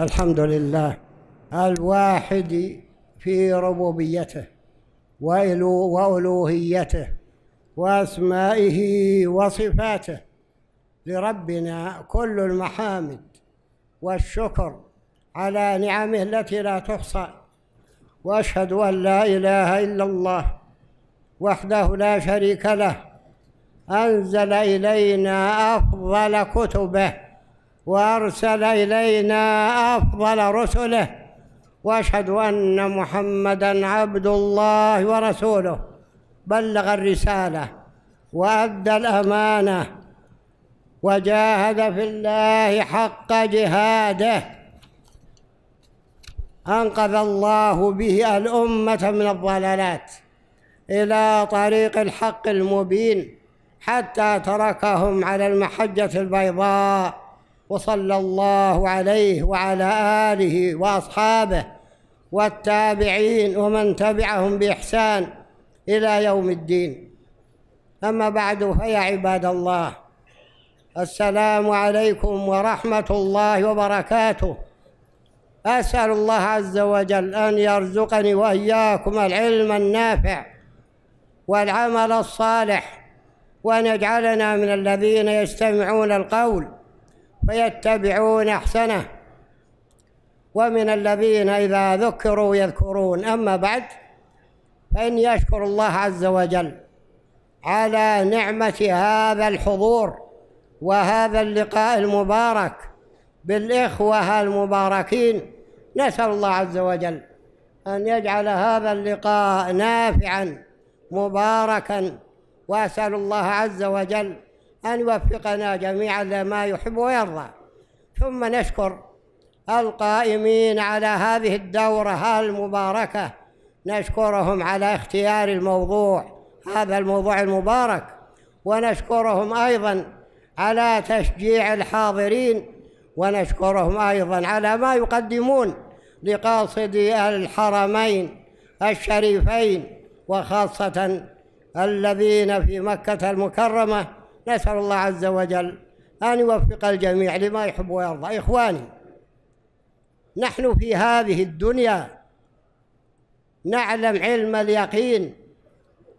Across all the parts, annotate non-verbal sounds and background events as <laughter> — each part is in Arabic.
الحمد لله الواحد في ربوبيته وألوهيته وأسمائه وصفاته لربنا كل المحامد والشكر على نعمه التي لا تحصى وأشهد أن لا إله إلا الله وحده لا شريك له أنزل إلينا أفضل كتبه وارسل الينا افضل رسله واشهد ان محمدا عبد الله ورسوله بلغ الرساله وادى الامانه وجاهد في الله حق جهاده انقذ الله به الامه من الضلالات الى طريق الحق المبين حتى تركهم على المحجه البيضاء وصلى الله عليه وعلى آله وأصحابه والتابعين ومن تبعهم بإحسان إلى يوم الدين أما بعد فيا عباد الله السلام عليكم ورحمة الله وبركاته أسأل الله عز وجل أن يرزقني وإياكم العلم النافع والعمل الصالح وأن يجعلنا من الذين يستمعون القول فيتبعون احسنه ومن الذين اذا ذكروا يذكرون اما بعد فان يشكر الله عز وجل على نعمه هذا الحضور وهذا اللقاء المبارك بالاخوه المباركين نسال الله عز وجل ان يجعل هذا اللقاء نافعا مباركا واسال الله عز وجل أن يوفقنا جميعا لما يحب ويرضى ثم نشكر القائمين على هذه الدورة المباركة نشكرهم على اختيار الموضوع هذا الموضوع المبارك ونشكرهم أيضا على تشجيع الحاضرين ونشكرهم أيضا على ما يقدمون لقاصدي الحرمين الشريفين وخاصة الذين في مكة المكرمة نسأل الله عز وجل أن يوفق الجميع لما يحب ويرضى إخواني نحن في هذه الدنيا نعلم علم اليقين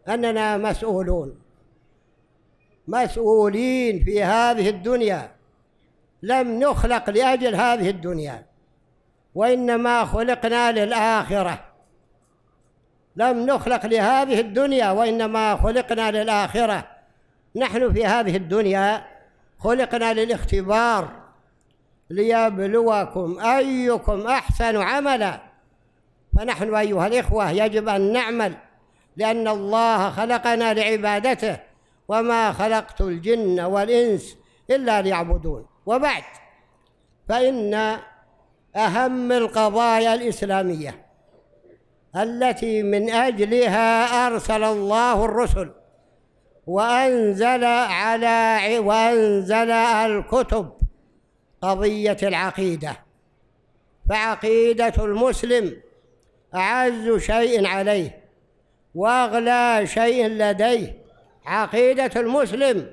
أننا مسؤولون مسؤولين في هذه الدنيا لم نخلق لأجل هذه الدنيا وإنما خلقنا للآخرة لم نخلق لهذه الدنيا وإنما خلقنا للآخرة نحن في هذه الدنيا خلقنا للاختبار ليبلوكم أيكم أحسن عملا فنحن أيها الإخوة يجب أن نعمل لأن الله خلقنا لعبادته وما خلقت الجن والإنس إلا ليعبدون وبعد فإن أهم القضايا الإسلامية التي من أجلها أرسل الله الرسل وأنزل على وأنزل الكتب قضية العقيدة فعقيدة المسلم أعز شيء عليه وأغلى شيء لديه عقيدة المسلم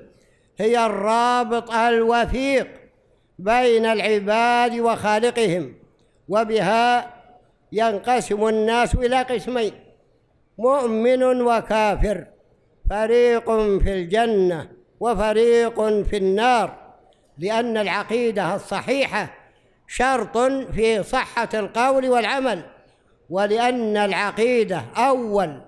هي الرابط الوثيق بين العباد وخالقهم وبها ينقسم الناس إلى قسمين مؤمن وكافر فريق في الجنة وفريق في النار لأن العقيدة الصحيحة شرط في صحة القول والعمل ولأن العقيدة أول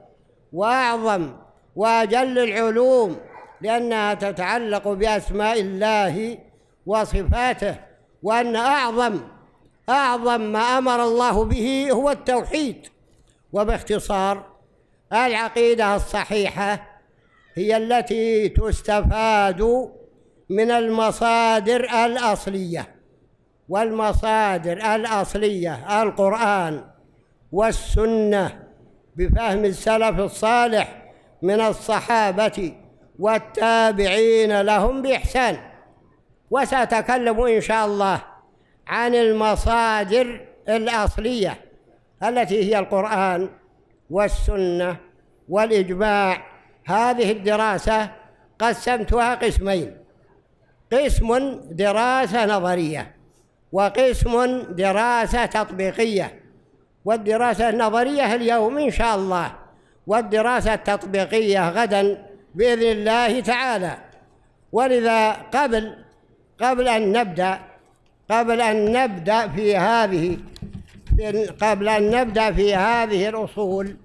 وأعظم وأجل العلوم لأنها تتعلق بأسماء الله وصفاته وأن أعظم أعظم ما أمر الله به هو التوحيد وباختصار العقيدة الصحيحة هي التي تستفاد من المصادر الأصلية والمصادر الأصلية القرآن والسنة بفهم السلف الصالح من الصحابة والتابعين لهم بإحسان وسأتكلم إن شاء الله عن المصادر الأصلية التي هي القرآن والسنة والإجماع هذه الدراسة قسمتها قسمين قسم دراسة نظرية وقسم دراسة تطبيقية والدراسة النظرية اليوم إن شاء الله والدراسة التطبيقية غدا بإذن الله تعالى ولذا قبل قبل أن نبدأ قبل أن نبدأ في هذه قبل أن نبدأ في هذه الأصول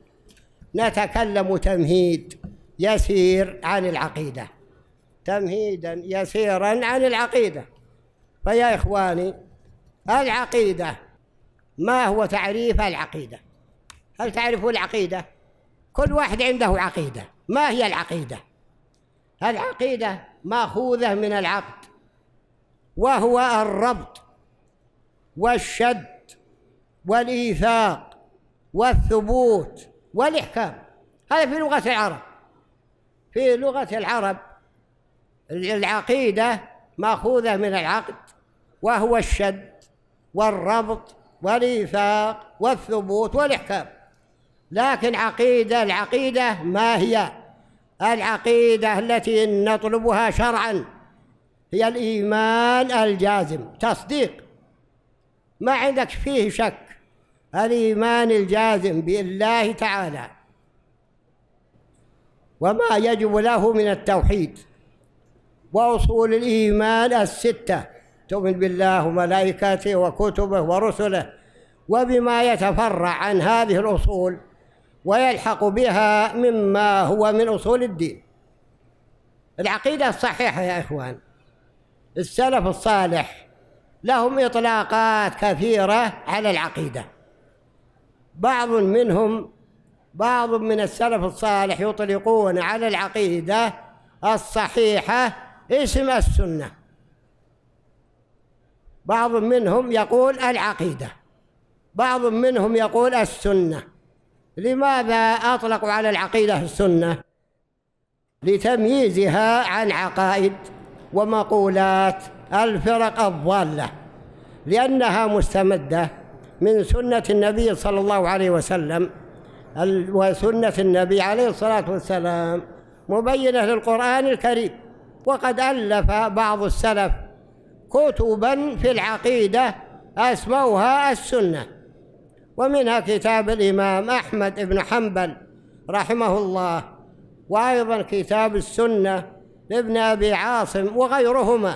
نتكلم تمهيد يسير عن العقيدة تمهيدا يسيرا عن العقيدة فيا إخواني العقيدة ما هو تعريف العقيدة هل تعرفوا العقيدة كل واحد عنده عقيدة ما هي العقيدة العقيدة مأخوذة من العقد وهو الربط والشد والإيثاق والثبوت والإحكام هذا في لغة العرب في لغة العرب العقيدة مأخوذة من العقد وهو الشد والربط والإيثاق والثبوت والإحكام لكن عقيدة العقيدة ما هي العقيدة التي نطلبها شرعا هي الإيمان الجازم تصديق ما عندك فيه شك الإيمان الجازم بالله تعالى وما يجب له من التوحيد وأصول الإيمان الستة تؤمن بالله وملائكته وكتبه ورسله وبما يتفرع عن هذه الأصول ويلحق بها مما هو من أصول الدين العقيدة الصحيحة يا إخوان السلف الصالح لهم إطلاقات كثيرة على العقيدة بعض منهم بعض من السلف الصالح يطلقون على العقيدة الصحيحة اسم السنة بعض منهم يقول العقيدة بعض منهم يقول السنة لماذا أطلقوا على العقيدة السنة لتمييزها عن عقائد ومقولات الفرق الضالة لأنها مستمدة من سنة النبي صلى الله عليه وسلم وسنة النبي عليه الصلاة والسلام مبينة للقرآن الكريم وقد ألف بعض السلف كتبا في العقيدة أسموها السنة ومنها كتاب الإمام أحمد بن حنبل رحمه الله وأيضا كتاب السنة لابن أبي عاصم وغيرهما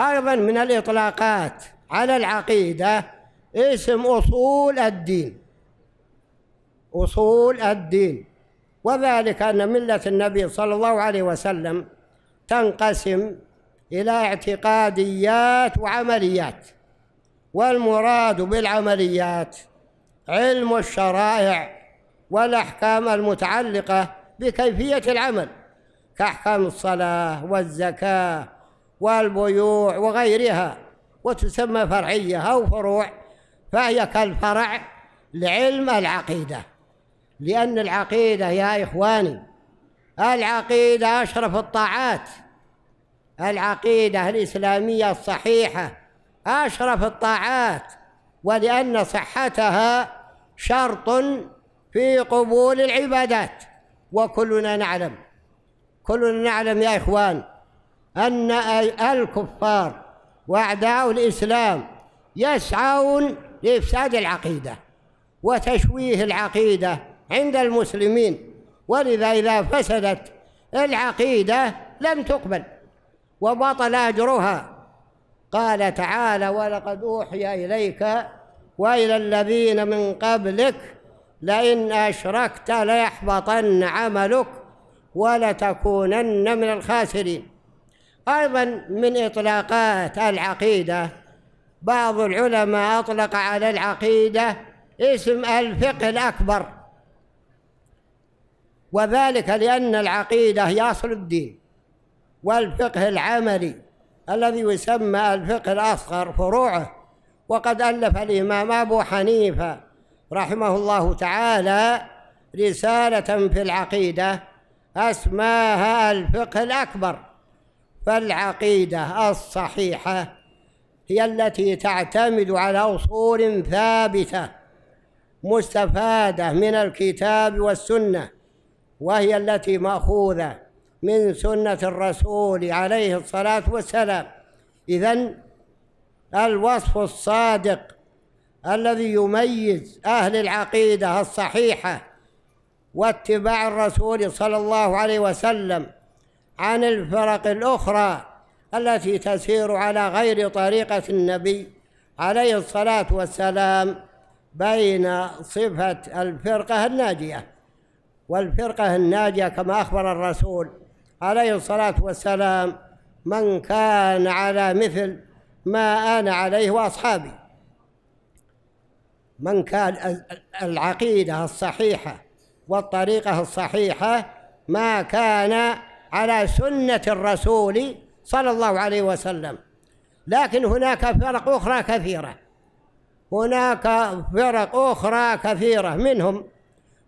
أيضا من الإطلاقات على العقيدة اسم أصول الدين أصول الدين وذلك أن ملة النبي صلى الله عليه وسلم تنقسم إلى اعتقاديات وعمليات والمراد بالعمليات علم الشرائع والأحكام المتعلقة بكيفية العمل كأحكام الصلاة والزكاة والبيوع وغيرها وتسمى فرعية أو فروع فهي كالفرع لعلم العقيدة لأن العقيدة يا إخواني العقيدة أشرف الطاعات العقيدة الإسلامية الصحيحة أشرف الطاعات ولأن صحتها شرط في قبول العبادات وكلنا نعلم كلنا نعلم يا إخوان أن الكفار وأعداء الإسلام يسعون لإفساد العقيدة وتشويه العقيده عند المسلمين ولذا إذا فسدت العقيدة لم تقبل وبطل أجرها قال تعالى ولقد أوحي إليك وإلى الذين من قبلك لئن أشركت ليحبطن عملك ولتكونن من الخاسرين أيضا من إطلاقات العقيدة بعض العلماء أطلق على العقيدة اسم الفقه الأكبر وذلك لأن العقيدة هي أصل الدين والفقه العملي الذي يسمى الفقه الأصغر فروعه وقد ألف الإمام أبو حنيفة رحمه الله تعالى رسالة في العقيدة أسماها الفقه الأكبر فالعقيدة الصحيحة هي التي تعتمد على أصول ثابتة مستفادة من الكتاب والسنة وهي التي ماخوذه من سنه الرسول عليه الصلاه والسلام اذا الوصف الصادق الذي يميز اهل العقيده الصحيحه واتباع الرسول صلى الله عليه وسلم عن الفرق الاخرى التي تسير على غير طريقه النبي عليه الصلاه والسلام بين صفه الفرقه الناجيه والفرقة الناجية كما أخبر الرسول عليه الصلاة والسلام من كان على مثل ما أنا عليه وأصحابي من كان العقيدة الصحيحة والطريقة الصحيحة ما كان على سنة الرسول صلى الله عليه وسلم لكن هناك فرق أخرى كثيرة هناك فرق أخرى كثيرة منهم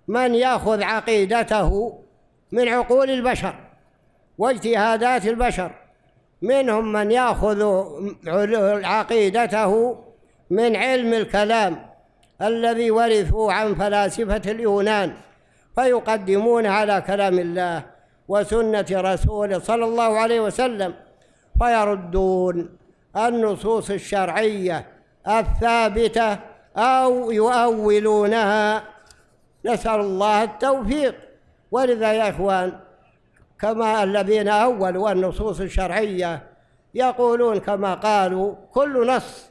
من ياخذ عقيدته من عقول البشر واجتهادات البشر منهم من ياخذ عقيدته من علم الكلام الذي ورثوا عن فلاسفه اليونان فيقدمون على كلام الله وسنه رسوله صلى الله عليه وسلم فيردون النصوص الشرعيه الثابته او يؤولونها نسأل الله التوفيق ولذا يا إخوان كما الذين أولوا النصوص الشرعية يقولون كما قالوا كل نص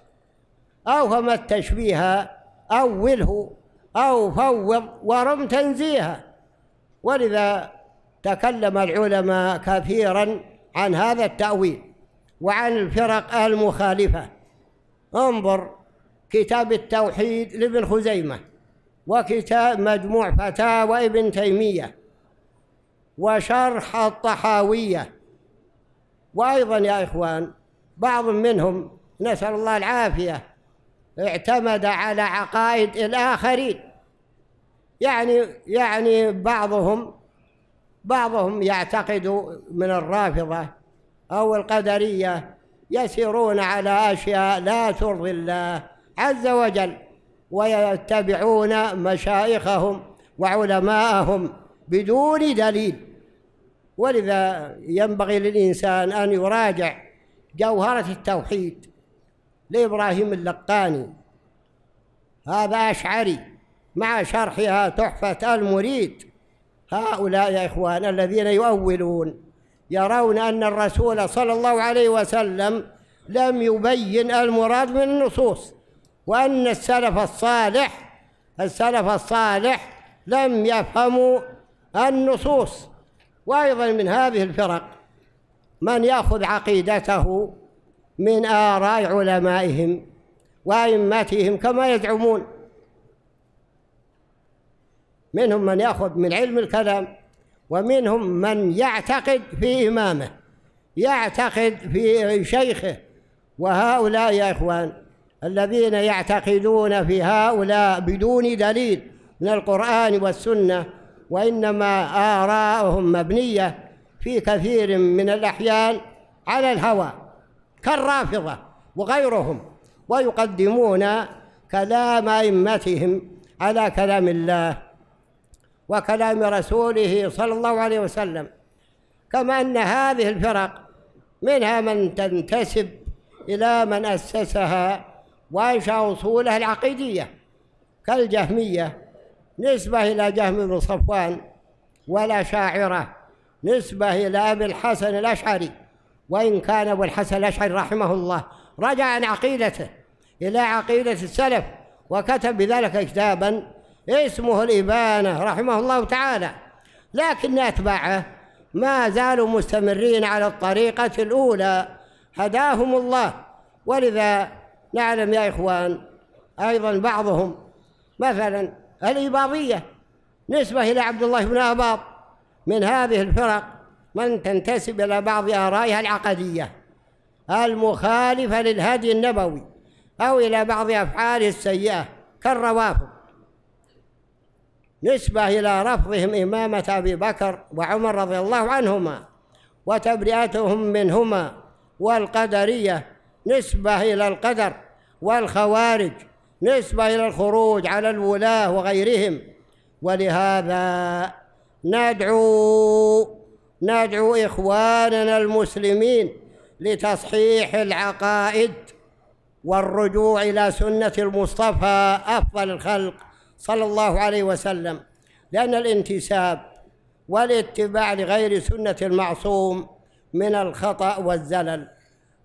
أوهم التشبيه أوله أو فوض ورم تنزيها ولذا تكلم العلماء كثيرا عن هذا التأويل وعن الفرق المخالفة انظر كتاب التوحيد لابن خزيمه وكتاب مجموع فتاوى ابن تيمية وشرح الطحاوية وأيضا يا إخوان بعض منهم نسأل الله العافية اعتمد على عقائد الآخرين يعني يعني بعضهم بعضهم يعتقد من الرافضة أو القدرية يسيرون على أشياء لا ترضي الله عز وجل ويتبعون مشايخهم وعلماءهم بدون دليل ولذا ينبغي للإنسان أن يراجع جوهرة التوحيد لإبراهيم اللقاني هذا أشعري مع شرحها تحفة المريد هؤلاء يا إخوان الذين يؤولون يرون أن الرسول صلى الله عليه وسلم لم يبين المراد من النصوص وأن السلف الصالح السلف الصالح لم يفهموا النصوص وأيضا من هذه الفرق من يأخذ عقيدته من آراء علمائهم وأئمتهم كما يزعمون منهم من يأخذ من علم الكلام ومنهم من يعتقد في إمامه يعتقد في شيخه وهؤلاء يا إخوان الذين يعتقدون في هؤلاء بدون دليل من القرآن والسنة وإنما آراءهم مبنية في كثير من الأحيان على الهوى كالرافضة وغيرهم ويقدمون كلام أئمتهم على كلام الله وكلام رسوله صلى الله عليه وسلم كما أن هذه الفرق منها من تنتسب إلى من أسسها وانشا اصوله العقيديه كالجهميه نسبه الى جهم بن صفوان ولا شاعره نسبه الى ابي الحسن الاشعري وان كان ابو الحسن الاشعري رحمه الله رجع عن عقيدته الى عقيده السلف وكتب بذلك كتابا اسمه الابانه رحمه الله تعالى لكن اتباعه ما زالوا مستمرين على الطريقه الاولى هداهم الله ولذا نعلم يا إخوان أيضا بعضهم مثلا الإباضية نسبة إلى عبد الله بن أباض من هذه الفرق من تنتسب إلى بعض آرائها العقدية المخالفة للهدي النبوي أو إلى بعض أفعاله السيئة كالروافض نسبة إلى رفضهم إمامة أبي بكر وعمر رضي الله عنهما وتبرئتهم منهما والقدرية نسبة إلى القدر والخوارج نسبة إلى الخروج على الولاة وغيرهم ولهذا ندعو ندعو إخواننا المسلمين لتصحيح العقائد والرجوع إلى سنة المصطفى أفضل الخلق صلى الله عليه وسلم لأن الانتساب والاتباع لغير سنة المعصوم من الخطأ والزلل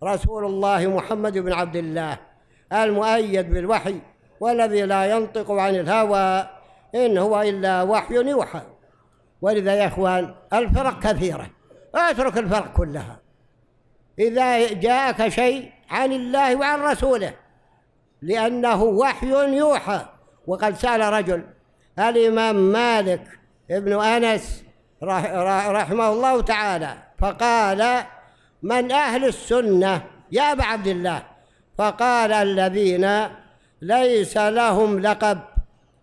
رسول الله محمد بن عبد الله المؤيد بالوحي والذي لا ينطق عن الهوى إن هو إلا وحي يوحى ولذا يا إخوان الفرق كثيرة اترك الفرق كلها إذا جاءك شيء عن الله وعن رسوله لأنه وحي يوحى وقد سأل رجل الإمام مالك ابن أنس رحمه الله تعالى فقال من أهل السنة يا أبا عبد الله فقال الذين ليس لهم لقب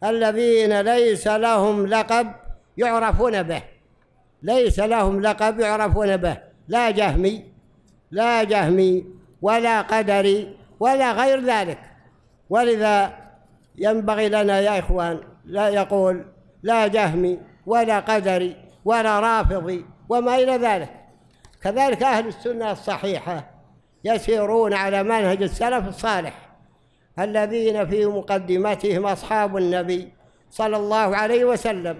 الذين ليس لهم لقب يعرفون به ليس لهم لقب يعرفون به لا جهمي لا جهمي ولا قدري ولا غير ذلك ولذا ينبغي لنا يا إخوان لا يقول لا جهمي ولا قدري ولا رافضي وما إلى ذلك كذلك أهل السنة الصحيحة يسيرون على منهج السلف الصالح الذين في مقدمتهم أصحاب النبي صلى الله عليه وسلم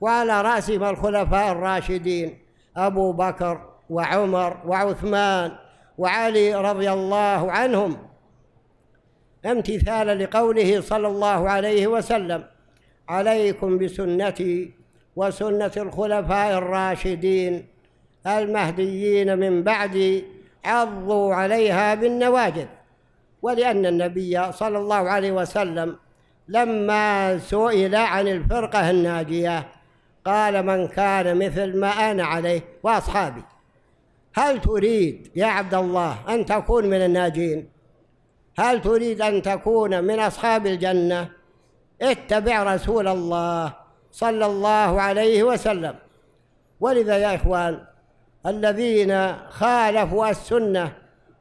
وعلى رأسهم الخلفاء الراشدين أبو بكر وعمر وعثمان وعلي رضي الله عنهم امتثالا لقوله صلى الله عليه وسلم عليكم بسنتي وسنة الخلفاء الراشدين المهديين من بعدي عضوا عليها بالنواجذ ولأن النبي صلى الله عليه وسلم لما سئل عن الفرقة الناجية قال من كان مثل ما أنا عليه وأصحابي هل تريد يا عبد الله أن تكون من الناجين هل تريد أن تكون من أصحاب الجنة اتبع رسول الله صلى الله عليه وسلم ولذا يا إخوان الذين خالفوا السنة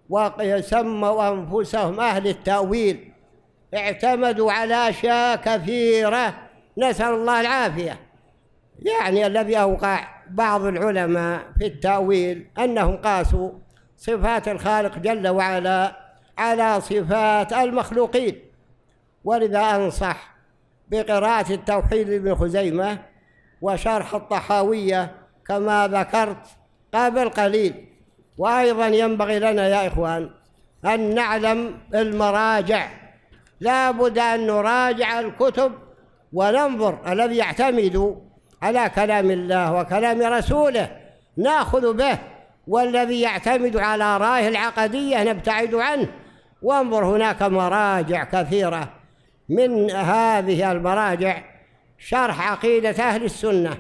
وسموا أنفسهم أهل التأويل اعتمدوا على أشياء كثيرة نسأل الله العافية يعني الذي أوقع بعض العلماء في التأويل أنهم قاسوا صفات الخالق جل وعلا على صفات المخلوقين ولذا أنصح بقراءة التوحيد لابن خزيمة وشرح الطحاوية كما ذكرت قبل قليل وأيضا ينبغي لنا يا إخوان أن نعلم المراجع لا بد أن نراجع الكتب وننظر الذي يعتمد على كلام الله وكلام رسوله ناخذ به والذي يعتمد على رأيه العقدية نبتعد عنه وانظر هناك مراجع كثيرة من هذه المراجع شرح عقيدة أهل السنة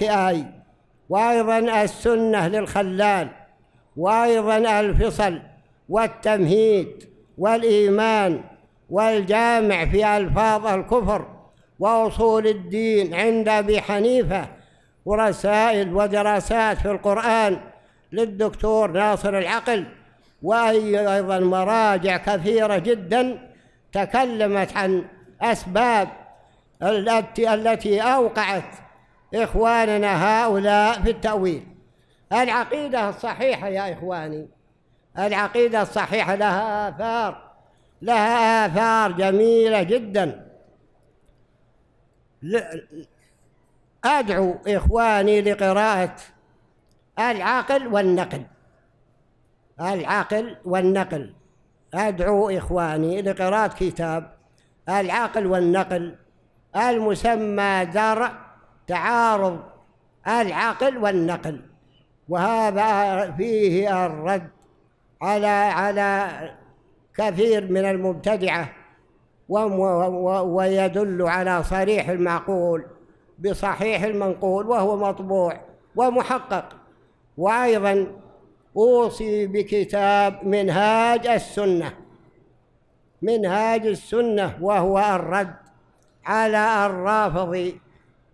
كآي وأيضا السنة للخلال وأيضا الفصل والتمهيد والإيمان والجامع في ألفاظ الكفر وأصول الدين عند أبي حنيفة ورسائل ودراسات في القرآن للدكتور ناصر العقل وأيضا مراجع كثيرة جدا تكلمت عن أسباب التي أوقعت إخواننا هؤلاء في التأويل العقيدة الصحيحة يا إخواني العقيدة الصحيحة لها آثار لها آثار جميلة جدا أدعو إخواني لقراءة العقل والنقل العقل والنقل أدعو إخواني لقراءة كتاب العقل والنقل المسمى درء تعارض العقل والنقل وهذا فيه الرد على على كثير من المبتدعه ويدل على صريح المعقول بصحيح المنقول وهو مطبوع ومحقق وايضا اوصي بكتاب منهاج السنه منهاج السنه وهو الرد على الرافضي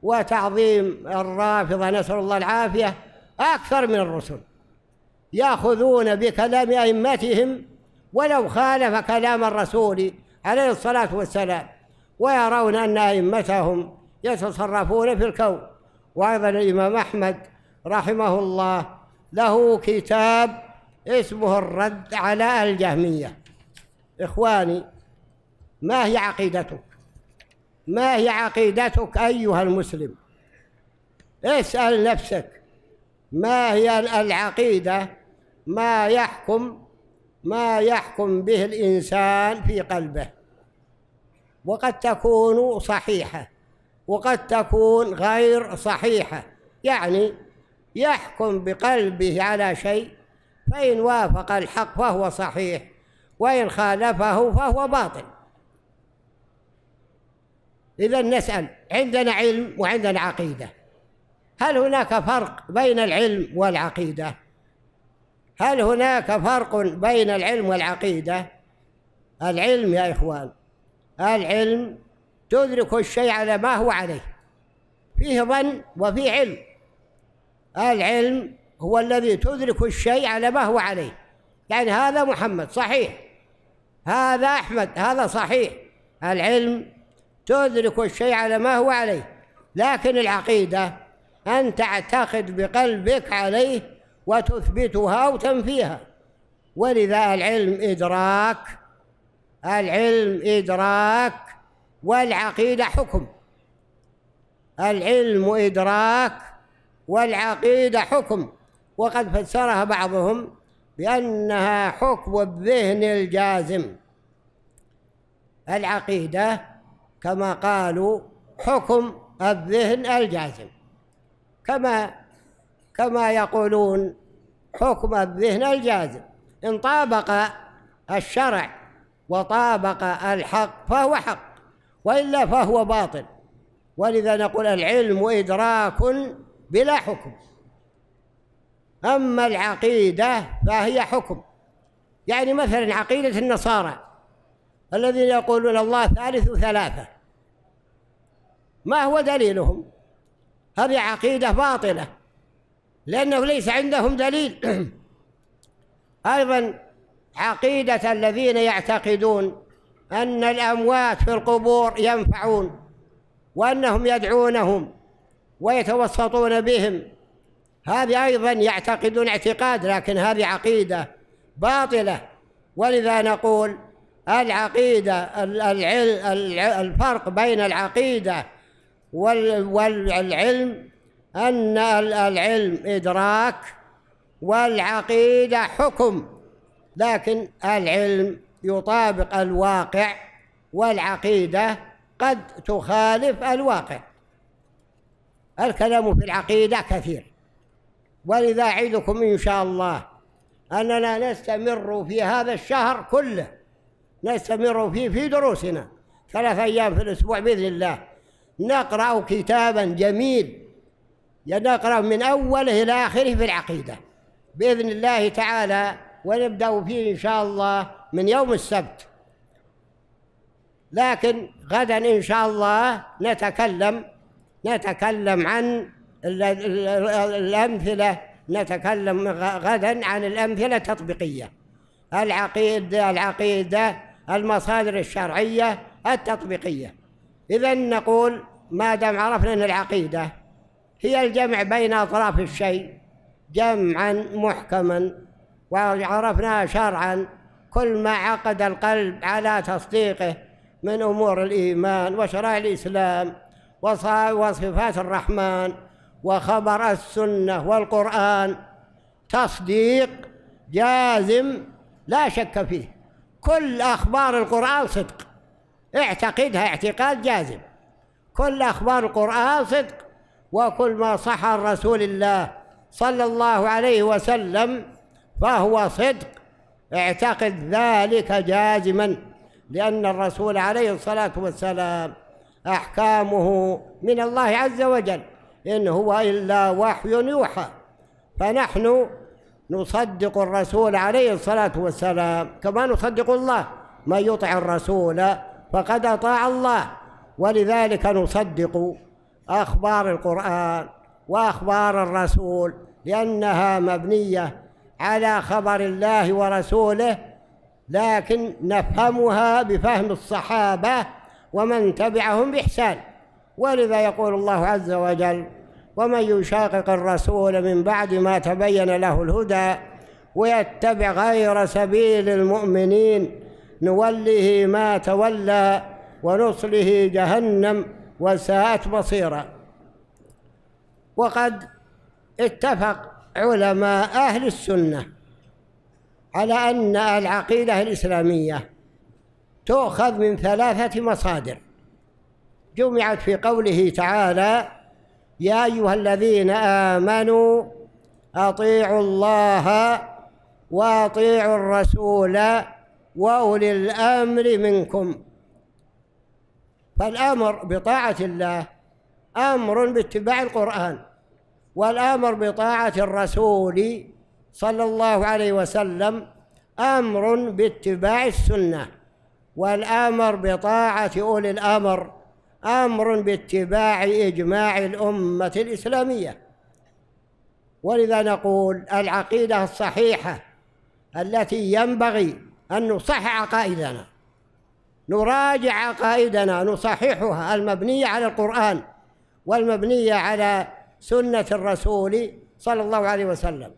وتعظيم الرافضة نسأل الله العافية أكثر من الرسل يأخذون بكلام أئمتهم ولو خالف كلام الرسول عليه الصلاة والسلام ويرون أن أئمتهم يتصرفون في الكون وأيضا الإمام أحمد رحمه الله له كتاب اسمه الرد على الجهمية إخواني ما هي عقيدتك ما هي عقيدتك أيها المسلم اسأل نفسك ما هي العقيدة ما يحكم ما يحكم به الإنسان في قلبه وقد تكون صحيحة وقد تكون غير صحيحة يعني يحكم بقلبه على شيء فإن وافق الحق فهو صحيح وإن خالفه فهو باطل إذا نسأل عندنا علم وعندنا عقيدة هل هناك فرق بين العلم والعقيدة؟ هل هناك فرق بين العلم والعقيدة؟ العلم يا إخوان العلم تدرك الشيء على ما هو عليه فيه ظن وفيه علم العلم هو الذي تدرك الشيء على ما هو عليه يعني هذا محمد صحيح هذا أحمد هذا صحيح العلم تدرك الشيء على ما هو عليه لكن العقيدة أن تعتقد بقلبك عليه وتثبتها وتنفيها ولذا العلم إدراك العلم إدراك والعقيدة حكم العلم إدراك والعقيدة حكم وقد فسرها بعضهم بأنها حكم الذهن الجازم العقيدة كما قالوا حكم الذهن الجازم كما كما يقولون حكم الذهن الجازم إن طابق الشرع وطابق الحق فهو حق وإلا فهو باطل ولذا نقول العلم إدراك بلا حكم أما العقيدة فهي حكم يعني مثلا عقيدة النصارى الذين يقولون الله ثالث ثلاثة ما هو دليلهم هذه عقيدة باطلة لأنه ليس عندهم دليل <clears throat> أيضا عقيدة الذين يعتقدون أن الأموات في القبور ينفعون وأنهم يدعونهم ويتوسطون بهم هذه أيضا يعتقدون اعتقاد لكن هذه عقيدة باطلة ولذا نقول العقيدة الفرق بين العقيدة والعلم أن العلم إدراك والعقيدة حكم لكن العلم يطابق الواقع والعقيدة قد تخالف الواقع الكلام في العقيدة كثير ولذا أعدكم إن شاء الله أننا نستمر في هذا الشهر كله نستمر فيه في دروسنا ثلاث أيام في الأسبوع بإذن الله نقرأ كتابا جميل نقرأ من أوله إلى آخره في العقيدة بإذن الله تعالى ونبدأ فيه إن شاء الله من يوم السبت لكن غدا إن شاء الله نتكلم نتكلم عن الأمثلة نتكلم غدا عن الأمثلة التطبيقية العقيدة العقيدة المصادر الشرعية التطبيقية إذا نقول ما دام عرفنا أن العقيدة هي الجمع بين أطراف الشيء جمعا محكما وعرفنا شرعا كل ما عقد القلب على تصديقه من أمور الإيمان وشرائع الإسلام وصفات الرحمن وخبر السنة والقرآن تصديق جازم لا شك فيه كل أخبار القرآن صدق اعتقدها اعتقاد جازم كل أخبار القرآن صدق وكل ما صح عن رسول الله صلى الله عليه وسلم فهو صدق اعتقد ذلك جازما لأن الرسول عليه الصلاة والسلام أحكامه من الله عز وجل إن هو إلا وحي يوحى فنحن نصدق الرسول عليه الصلاة والسلام كما نصدق الله من يطع الرسول فقد أطاع الله ولذلك نصدق أخبار القرآن وأخبار الرسول لأنها مبنية على خبر الله ورسوله لكن نفهمها بفهم الصحابة ومن تبعهم بإحسان ولذا يقول الله عز وجل ومن يشاقق الرسول من بعد ما تبين له الهدى ويتبع غير سبيل المؤمنين نوله ما تولى ونصله جهنم وساءت مصيرا وقد اتفق علماء أهل السنة على أن العقيدة الإسلامية تؤخذ من ثلاثة مصادر جمعت في قوله تعالى يا أيها الذين آمنوا أطيعوا الله وأطيعوا الرسول وأولي الأمر منكم فالأمر بطاعة الله أمر باتباع القرآن والأمر بطاعة الرسول صلى الله عليه وسلم أمر باتباع السنة والأمر بطاعة أولي الأمر امر باتباع اجماع الامه الاسلاميه ولذا نقول العقيده الصحيحه التي ينبغي ان نصحح عقائدنا نراجع عقائدنا نصححها المبنيه على القران والمبنيه على سنه الرسول صلى الله عليه وسلم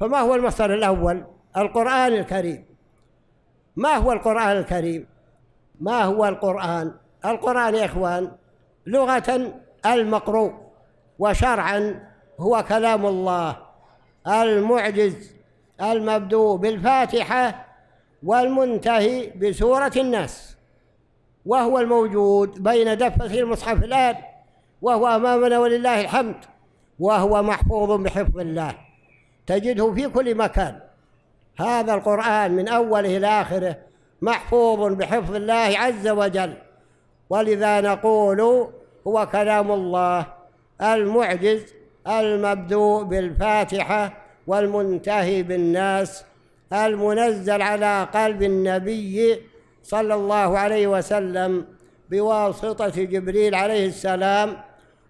فما هو المصدر الاول القران الكريم ما هو القران الكريم ما هو القرآن القرآن يا إخوان لغة المقروء وشرعا هو كلام الله المعجز المبدوء بالفاتحة والمنتهي بسورة الناس وهو الموجود بين دفتي المصحف الآن وهو أمامنا ولله الحمد وهو محفوظ بحفظ الله تجده في كل مكان هذا القرآن من أوله إلى آخره محفوظ بحفظ الله عز وجل ولذا نقول هو كلام الله المعجز المبدوء بالفاتحة والمنتهي بالناس المنزل على قلب النبي صلى الله عليه وسلم بواسطة جبريل عليه السلام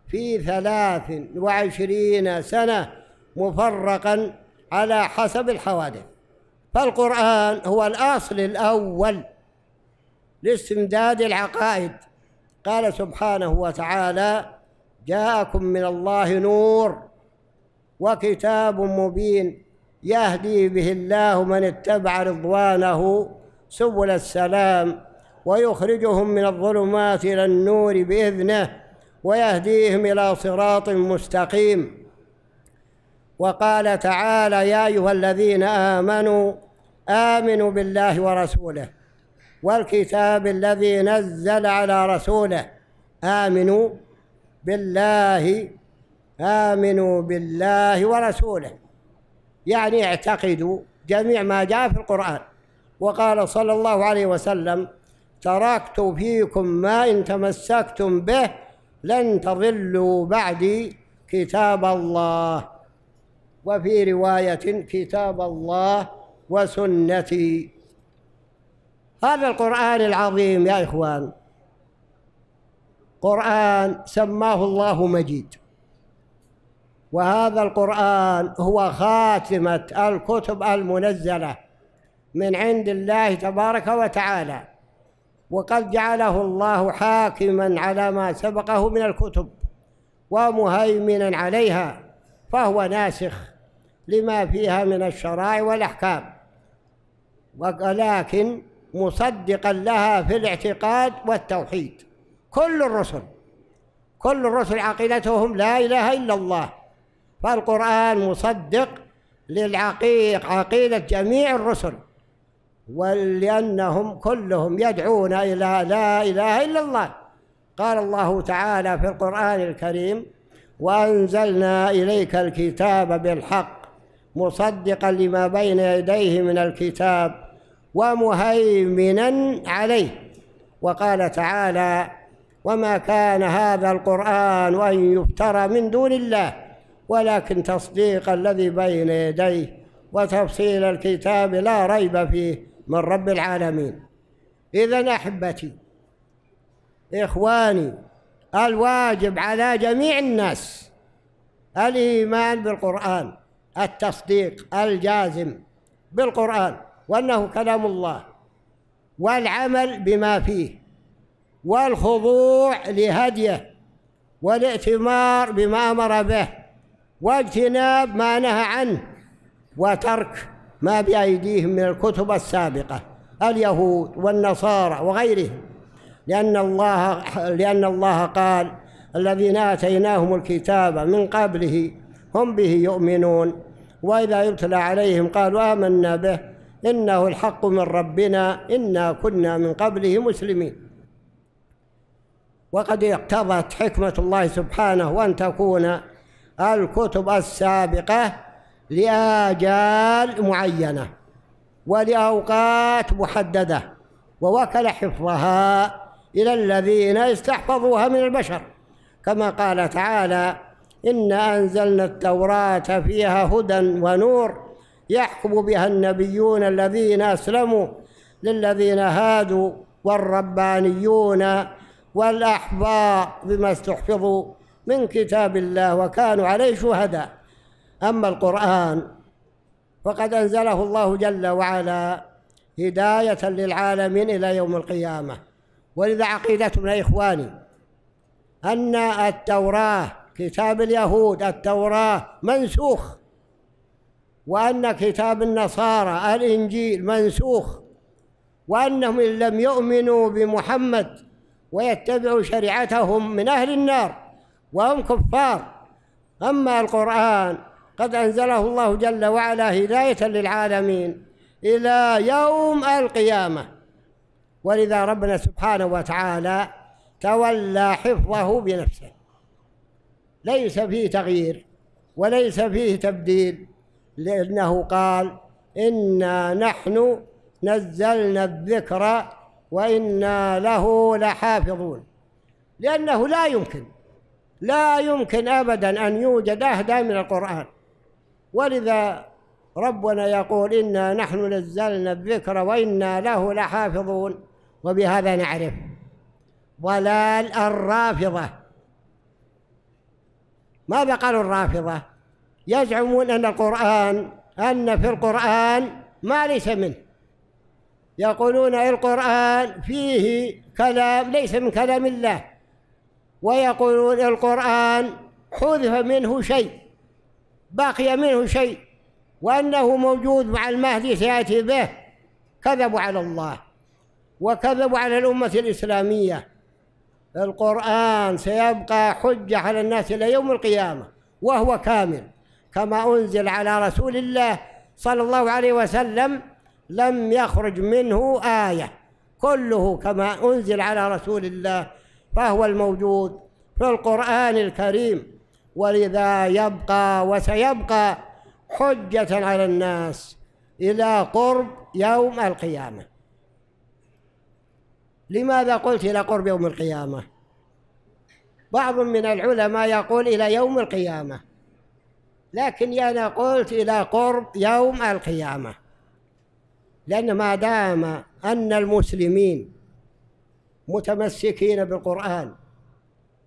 في ثلاث وعشرين سنة مفرقا على حسب الحوادث فالقرآن هو الأصل الأول لاستمداد العقائد قال سبحانه وتعالى جاءكم من الله نور وكتاب مبين يهدي به الله من اتبع رضوانه سبل السلام ويخرجهم من الظلمات الى النور باذنه ويهديهم الى صراط مستقيم وقال تعالى يا ايها الذين امنوا امنوا بالله ورسوله والكتاب الذي نزل على رسوله آمنوا بالله آمنوا بالله ورسوله يعني اعتقدوا جميع ما جاء في القرآن وقال صلى الله عليه وسلم تركت فيكم ما إن تمسكتم به لن تضلوا بعدي كتاب الله وفي رواية كتاب الله وسنتي هذا القرآن العظيم يا إخوان قرآن سماه الله مجيد وهذا القرآن هو خاتمة الكتب المنزلة من عند الله تبارك وتعالى وقد جعله الله حاكما على ما سبقه من الكتب ومهيمنا عليها فهو ناسخ لما فيها من الشرائع والأحكام ولكن مصدقا لها في الاعتقاد والتوحيد كل الرسل كل الرسل عقيدتهم لا إله إلا الله فالقرآن مصدق للعقيق عقيدة جميع الرسل ولأنهم كلهم يدعون إلى لا إله إلا الله قال الله تعالى في القرآن الكريم وأنزلنا إليك الكتاب بالحق مصدقا لما بين يديه من الكتاب ومهيمنا عليه وقال تعالى وما كان هذا القرآن أن يفترى من دون الله ولكن تصديق الذي بين يديه وتفصيل الكتاب لا ريب فيه من رب العالمين إذا أحبتي إخواني الواجب على جميع الناس الإيمان بالقرآن التصديق الجازم بالقرآن وأنه كلام الله والعمل بما فيه والخضوع لهديه والائتمار بما أمر به واجتناب ما نهى عنه وترك ما بأيديهم من الكتب السابقة اليهود والنصارى وغيرهم لأن الله لأن الله قال الذين آتيناهم الكتاب من قبله هم به يؤمنون وإذا يتلى عليهم قالوا آمنا به إنه الحق من ربنا إنا كنا من قبله مسلمين وقد اقتضت حكمة الله سبحانه وأن تكون الكتب السابقة لآجال معينة ولأوقات محددة ووكل حفظها إلى الذين يستحفظوها من البشر كما قال تعالى إن أنزلنا التوراة فيها هدى ونور يحكم بها النبيون الذين أسلموا للذين هادوا والربانيون والأحبار بما استحفظوا من كتاب الله وكانوا عليه شهداء أما القرآن فقد أنزله الله جل وعلا هداية للعالمين إلى يوم القيامة ولذا عقيدتنا إخواني أن التوراة كتاب اليهود التوراة منسوخ وأن كتاب النصارى الإنجيل منسوخ وأنهم إن لم يؤمنوا بمحمد ويتبعوا شريعتهم من أهل النار وهم كفار أما القرآن قد أنزله الله جل وعلا هداية للعالمين إلى يوم القيامة ولذا ربنا سبحانه وتعالى تولى حفظه بنفسه ليس فيه تغيير وليس فيه تبديل لأنه قال إنا نحن نزلنا الذكر وإنا له لحافظون لأنه لا يمكن لا يمكن أبدا أن يوجد أهدى من القرآن ولذا ربنا يقول إنا نحن نزلنا الذكر وإنا له لحافظون وبهذا نعرف ضلال الرافضة ماذا قالوا الرافضة يزعمون أن القرآن أن في القرآن ما ليس منه يقولون القرآن فيه كلام ليس من كلام الله ويقولون القرآن حذف منه شيء بقي منه شيء وأنه موجود مع المهدي سيأتي به كذبوا على الله وكذبوا على الأمة الإسلامية القرآن سيبقى حجة على الناس إلى يوم القيامة وهو كامل كما أنزل على رسول الله صلى الله عليه وسلم لم يخرج منه آية كله كما أنزل على رسول الله فهو الموجود في القرآن الكريم ولذا يبقى وسيبقى حجة على الناس إلى قرب يوم القيامة لماذا قلت إلى قرب يوم القيامة؟ بعض من العلماء يقول إلى يوم القيامة لكن أنا قلت إلى قرب يوم القيامة لأن ما دام أن المسلمين متمسكين بالقرآن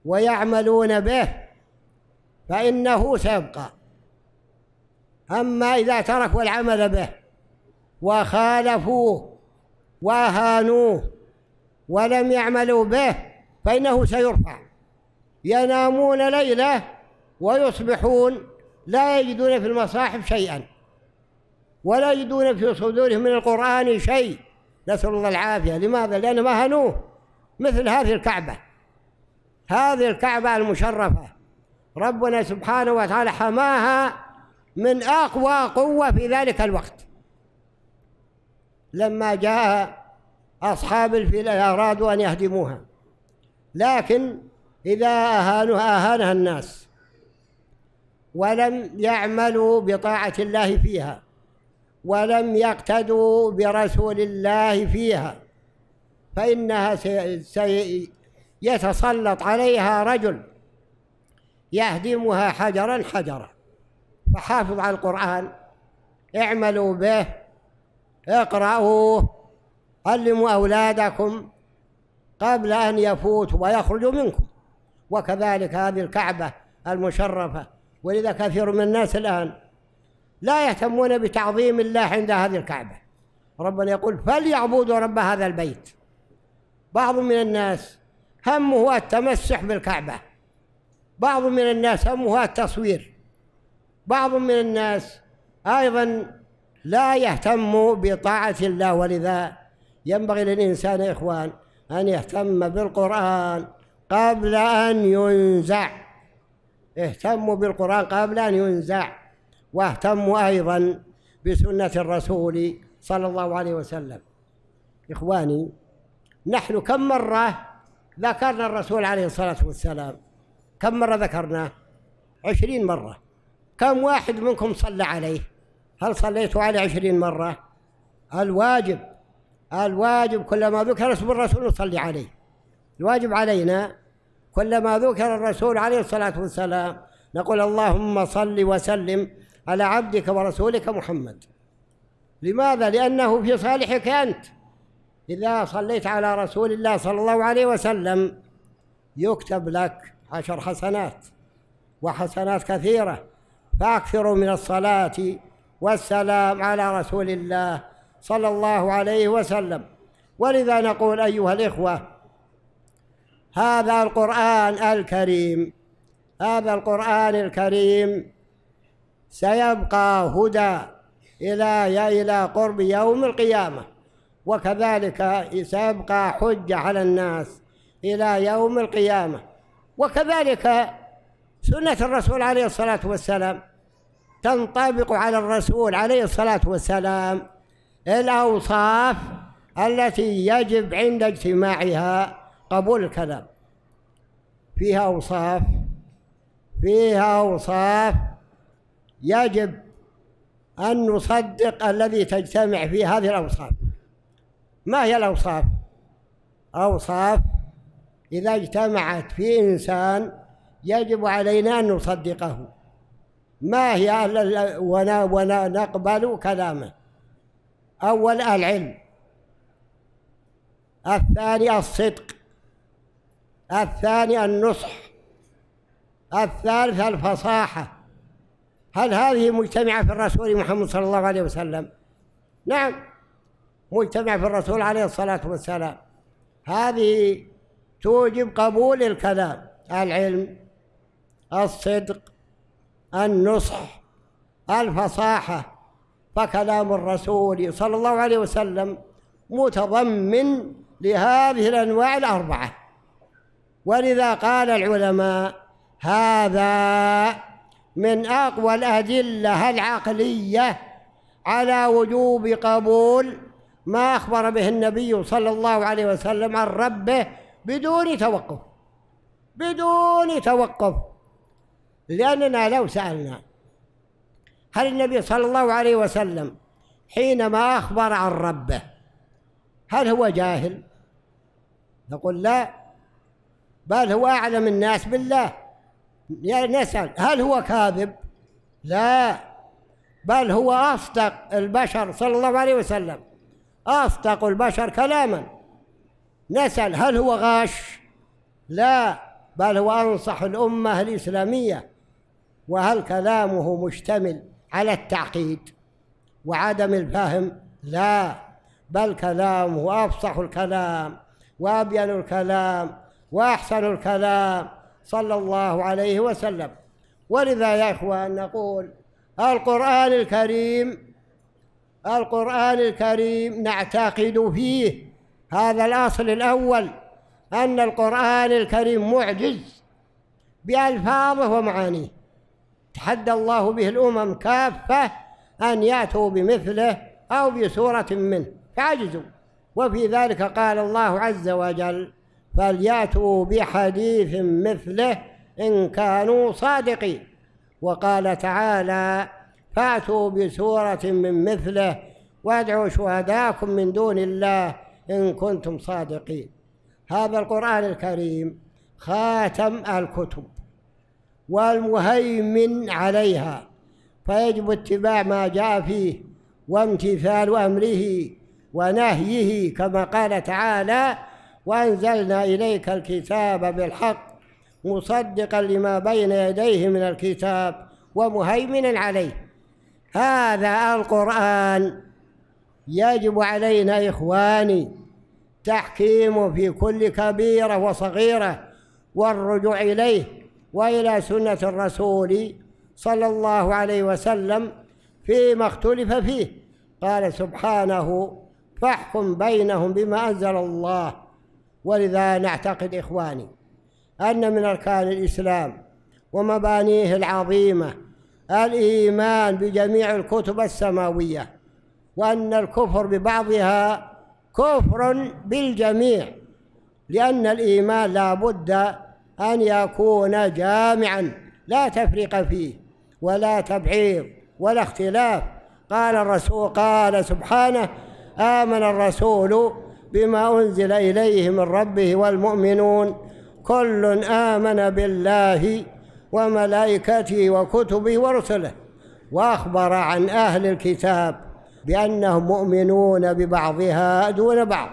ويعملون به فإنه سيبقى أما إذا تركوا العمل به وخالفوه واهانوه ولم يعملوا به فإنه سيرفع ينامون ليلة ويصبحون لا يجدون في المصاحف شيئا ولا يجدون في صدورهم من القرآن شيء نسأل الله العافية لماذا؟ لأن ما هنوه مثل هذه الكعبة هذه الكعبة المشرفة ربنا سبحانه وتعالى حماها من أقوى قوة في ذلك الوقت لما جاء أصحاب الفيل أرادوا أن يهدموها لكن إذا أهانها أهانها الناس ولم يعملوا بطاعة الله فيها ولم يقتدوا برسول الله فيها فإنها سيتسلط عليها رجل يهدمها حجرا حجرا فحافظ على القرآن اعملوا به اقرأوه علموا أولادكم قبل أن يفوتوا ويخرجوا منكم وكذلك هذه الكعبة المشرفة ولذا كثير من الناس الآن لا يهتمون بتعظيم الله عند هذه الكعبة ربنا يقول فليعبدوا رب هذا البيت بعض من الناس همه التمسح بالكعبة بعض من الناس همه التصوير بعض من الناس أيضا لا يهتم بطاعة الله ولذا ينبغي للإنسان يا إخوان أن يهتم بالقرآن قبل أن ينزع اهتموا بالقرآن قبل أن ينزع واهتموا أيضا بسنة الرسول صلى الله عليه وسلم إخواني نحن كم مرة ذكرنا الرسول عليه الصلاة والسلام كم مرة ذكرناه عشرين مرة كم واحد منكم صلى عليه هل صليت عليه عشرين مرة الواجب الواجب كلما ذكر اسم الرسول نصلي عليه الواجب علينا كلما ذكر الرسول عليه الصلاة والسلام نقول اللهم صل وسلم على عبدك ورسولك محمد لماذا؟ لأنه في صالحك أنت إذا صليت على رسول الله صلى الله عليه وسلم يكتب لك عشر حسنات وحسنات كثيرة فأكثروا من الصلاة والسلام على رسول الله صلى الله عليه وسلم ولذا نقول أيها الإخوة هذا القرآن الكريم هذا القرآن الكريم سيبقى هدى إلى إلى قرب يوم القيامة وكذلك سيبقى حجة على الناس إلى يوم القيامة وكذلك سنة الرسول عليه الصلاة والسلام تنطبق على الرسول عليه الصلاة والسلام الأوصاف التي يجب عند اجتماعها قبول الكلام فيها أوصاف فيها أوصاف يجب أن نصدق الذي تجتمع في هذه الأوصاف ما هي الأوصاف؟ أوصاف إذا اجتمعت في إنسان يجب علينا أن نصدقه ما هي ونا ونا نقبل كلامه أول العلم الثاني الصدق الثاني النصح الثالث الفصاحة هل هذه مجتمعة في الرسول محمد صلى الله عليه وسلم نعم مجتمعة في الرسول عليه الصلاة والسلام هذه توجب قبول الكلام العلم الصدق النصح الفصاحة فكلام الرسول صلى الله عليه وسلم متضمن لهذه الأنواع الأربعة ولذا قال العلماء هذا من أقوى الأدلة العقلية على وجوب قبول ما أخبر به النبي صلى الله عليه وسلم عن ربه بدون توقف بدون توقف لأننا لو سألنا هل النبي صلى الله عليه وسلم حينما أخبر عن ربه هل هو جاهل؟ نقول لا بل هو أعلم الناس بالله يعني نسأل هل هو كاذب؟ لا بل هو أصدق البشر صلى الله عليه وسلم أصدق البشر كلاما نسأل هل هو غاش؟ لا بل هو أنصح الأمة الإسلامية وهل كلامه مشتمل على التعقيد وعدم الفهم؟ لا بل كلامه أفصح الكلام وأبين الكلام وأحسن الكلام صلى الله عليه وسلم ولذا يا إخوان نقول القرآن الكريم القرآن الكريم نعتقد فيه هذا الأصل الأول أن القرآن الكريم معجز بألفاظه ومعانيه تحدى الله به الأمم كافة أن يأتوا بمثله أو بسورة منه فعجزوا وفي ذلك قال الله عز وجل فلياتوا بحديث مثله إن كانوا صادقين وقال تعالى فاتوا بسورة من مثله وادعوا شهداكم من دون الله إن كنتم صادقين هذا القرآن الكريم خاتم الكتب والمهيمن عليها فيجب اتباع ما جاء فيه وامتثال أمره ونهيه كما قال تعالى وأنزلنا إليك الكتاب بالحق مصدقا لما بين يديه من الكتاب ومهيمنا عليه هذا القرآن يجب علينا إخواني تحكيمه في كل كبيرة وصغيرة والرجوع إليه وإلى سنة الرسول صلى الله عليه وسلم فيما اختلف فيه قال سبحانه فاحكم بينهم بما أنزل الله ولذا نعتقد إخواني أن من أركان الإسلام ومبانيه العظيمة الإيمان بجميع الكتب السماوية وأن الكفر ببعضها كفر بالجميع لأن الإيمان لا بد أن يكون جامعا لا تفرق فيه ولا تبعيض ولا اختلاف قال الرسول قال سبحانه آمن الرسول بما أنزل إليه من ربه والمؤمنون كل آمن بالله وملائكته وكتبه ورسله وأخبر عن أهل الكتاب بأنهم مؤمنون ببعضها دون بعض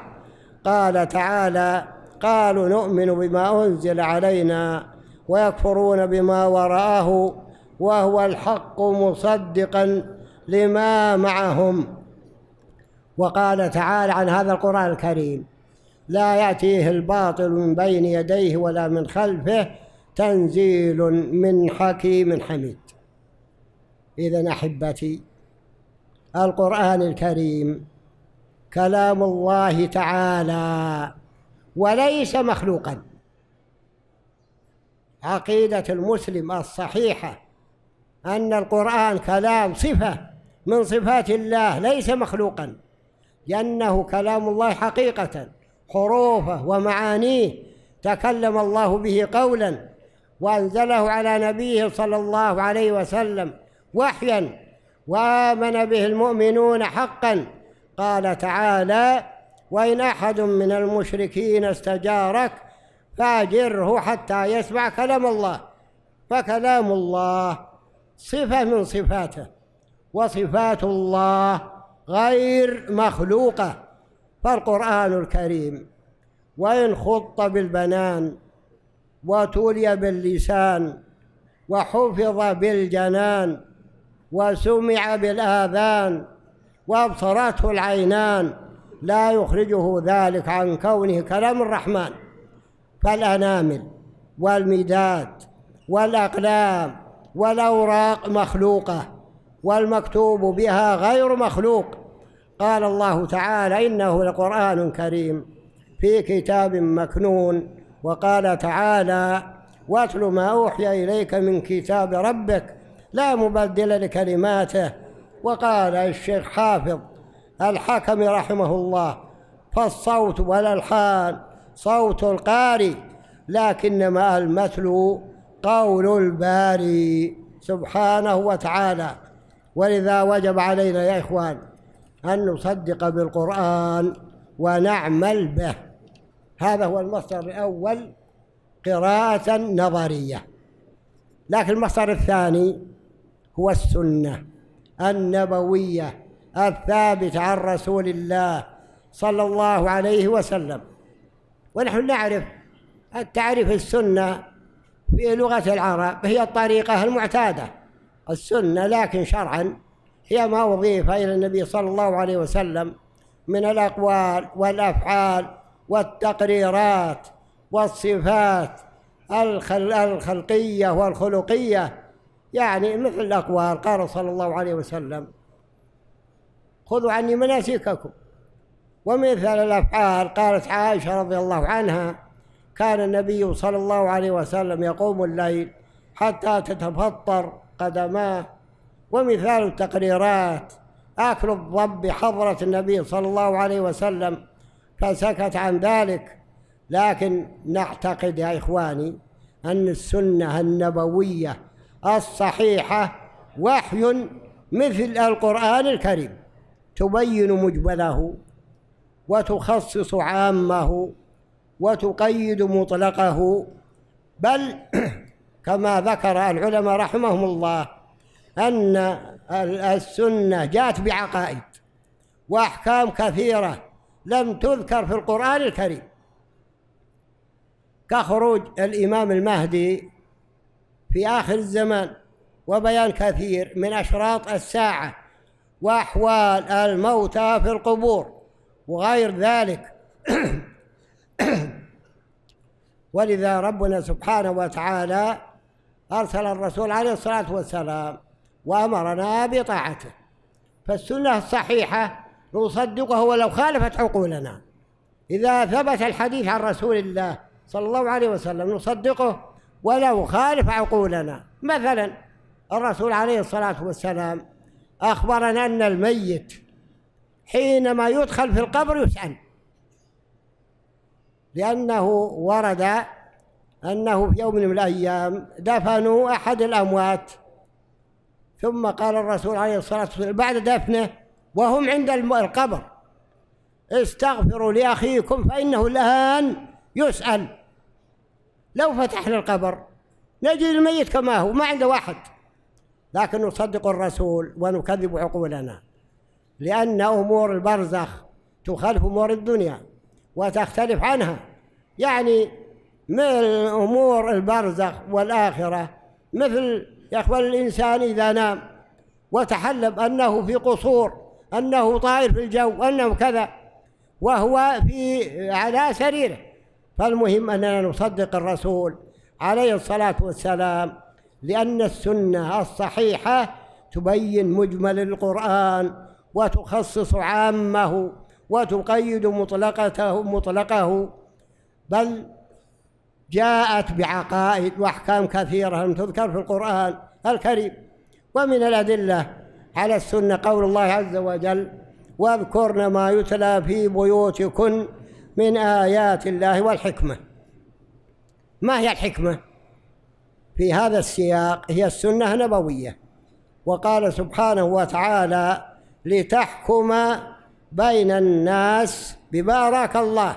قال تعالى قالوا نؤمن بما أنزل علينا ويكفرون بما وراءه وهو الحق مصدقا لما معهم وقال تعالى عن هذا القرآن الكريم لا يأتيه الباطل من بين يديه ولا من خلفه تنزيل من حكيم حميد إذا أحبتي القرآن الكريم كلام الله تعالى وليس مخلوقا عقيدة المسلم الصحيحة أن القرآن كلام صفة من صفات الله ليس مخلوقا لأنه كلام الله حقيقة حروفه ومعانيه تكلم الله به قولا وأنزله على نبيه صلى الله عليه وسلم وحيا وآمن به المؤمنون حقا قال تعالى وإن أحد من المشركين استجارك فأجره حتى يسمع كلام الله فكلام الله صفة من صفاته وصفات الله غير مخلوقة فالقرآن الكريم وإن خط بالبنان وتولي باللسان وحفظ بالجنان وسمع بالآذان وأبصرته العينان لا يخرجه ذلك عن كونه كلام الرحمن فالأنامل والمداد والأقلام والأوراق مخلوقة والمكتوب بها غير مخلوق قال الله تعالى إنه لقرآن كريم في كتاب مكنون وقال تعالى واتل ما أوحي إليك من كتاب ربك لا مبدل لكلماته وقال الشيخ حافظ الحكم رحمه الله فالصوت والألحان صوت القارئ لكنما المثل قول الباري سبحانه وتعالى ولذا وجب علينا يا إخوان أن نصدق بالقرآن ونعمل به هذا هو المصدر الأول قراءة نظرية لكن المصدر الثاني هو السنة النبوية الثابتة عن رسول الله صلى الله عليه وسلم ونحن نعرف التعريف السنة في لغة العرب هي الطريقة المعتادة السنة لكن شرعا هي ما أضيف إلى النبي صلى الله عليه وسلم من الأقوال والأفعال والتقريرات والصفات الخل الخلقية والخلقية يعني مثل الأقوال قال صلى الله عليه وسلم خذوا عني مناسككم ومثل الأفعال قالت عائشة رضي الله عنها كان النبي صلى الله عليه وسلم يقوم الليل حتى تتفطر قدماه ومثال التقريرات أكل الضب بحضرة النبي صلى الله عليه وسلم فسكت عن ذلك لكن نعتقد يا إخواني أن السنة النبوية الصحيحة وحي مثل القرآن الكريم تبين مجمله وتخصص عامه وتقيد مطلقه بل <clears throat> كما ذكر العلماء رحمهم الله أن السنة جاءت بعقائد وأحكام كثيرة لم تذكر في القرآن الكريم كخروج الإمام المهدي في آخر الزمان وبيان كثير من أشراط الساعة وأحوال الموتى في القبور وغير ذلك <clears throat> ولذا ربنا سبحانه وتعالى أرسل الرسول عليه الصلاة والسلام وأمرنا بطاعته فالسنة الصحيحة نصدقه ولو خالفت عقولنا إذا ثبت الحديث عن رسول الله صلى الله عليه وسلم نصدقه ولو خالف عقولنا مثلا الرسول عليه الصلاة والسلام أخبرنا أن الميت حينما يدخل في القبر يسأل لأنه ورد أنه في يوم من الأيام دفنوا أحد الأموات ثم قال الرسول عليه الصلاة والسلام بعد دفنه وهم عند القبر استغفروا لأخيكم فإنه الآن يسأل لو فتحنا القبر نجد الميت كما هو ما عنده واحد لكن نصدق الرسول ونكذب عقولنا لأن أمور البرزخ تخالف أمور الدنيا وتختلف عنها يعني من أمور البرزخ والآخرة مثل يا أخوان الإنسان إذا نام وتحلم أنه في قصور أنه طائر في الجو أنه كذا وهو في على سريره فالمهم أننا نصدق الرسول عليه الصلاة والسلام لأن السنة الصحيحة تبين مجمل القرآن وتخصص عامه وتقيد مطلقته مطلقه بل جاءت بعقائد واحكام كثيره لم تذكر في القران الكريم ومن الادله على السنه قول الله عز وجل واذكرن ما يتلى في بيوتكن من ايات الله والحكمه ما هي الحكمه في هذا السياق هي السنه النبويه وقال سبحانه وتعالى لتحكم بين الناس ببارك الله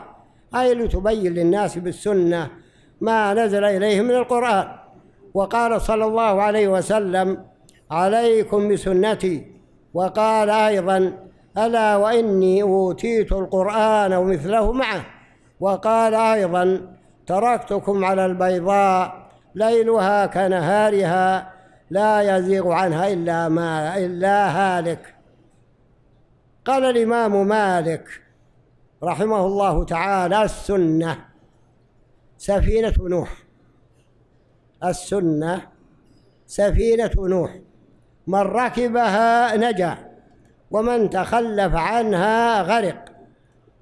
أي لتبين للناس بالسنة ما نزل إليه من القرآن وقال صلى الله عليه وسلم عليكم بسنتي وقال أيضا ألا وإني أوتيت القرآن ومثله معه وقال أيضا تركتكم على البيضاء ليلها كنهارها لا يزيغ عنها إلا ما إلا هالك قال الإمام مالك رحمه الله تعالى السنه سفينة نوح السنة سفينة نوح من ركبها نجا ومن تخلف عنها غرق